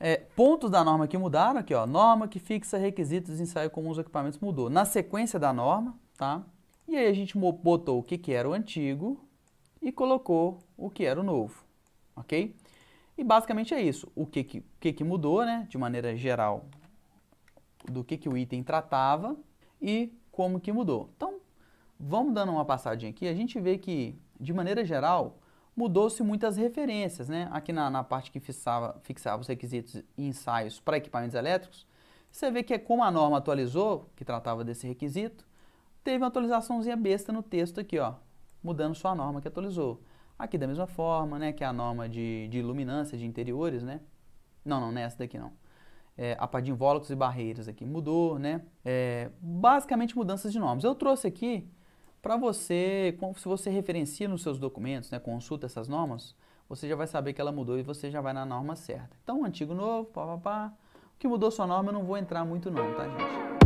é, pontos da norma que mudaram, aqui ó, norma que fixa requisitos de ensaio comuns dos equipamentos mudou. Na sequência da norma, tá? E aí a gente botou o que, que era o antigo e colocou o que era o novo, ok? E basicamente é isso, o que, que, que, que mudou, né, de maneira geral, do que, que o item tratava e como que mudou. Então, vamos dando uma passadinha aqui, a gente vê que, de maneira geral, mudou-se muitas referências, né? Aqui na, na parte que fixava, fixava os requisitos e ensaios para equipamentos elétricos, você vê que é como a norma atualizou, que tratava desse requisito, teve uma atualizaçãozinha besta no texto aqui, ó, mudando só a norma que atualizou. Aqui da mesma forma, né, que é a norma de, de iluminância de interiores, né? Não, não, nessa é daqui não. É, a parte de invólucros e barreiras aqui mudou, né? É, basicamente mudanças de normas. Eu trouxe aqui para você, se você referencia nos seus documentos, né, consulta essas normas, você já vai saber que ela mudou e você já vai na norma certa. Então, antigo, novo, pá, pá, pá. O que mudou sua norma eu não vou entrar muito não, tá, gente?